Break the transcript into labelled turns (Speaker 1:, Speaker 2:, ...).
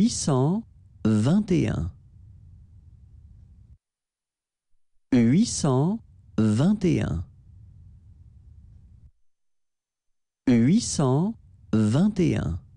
Speaker 1: huit cent vingt-et-un. Huit cent vingt-et-un. Huit cent vingt-et-un.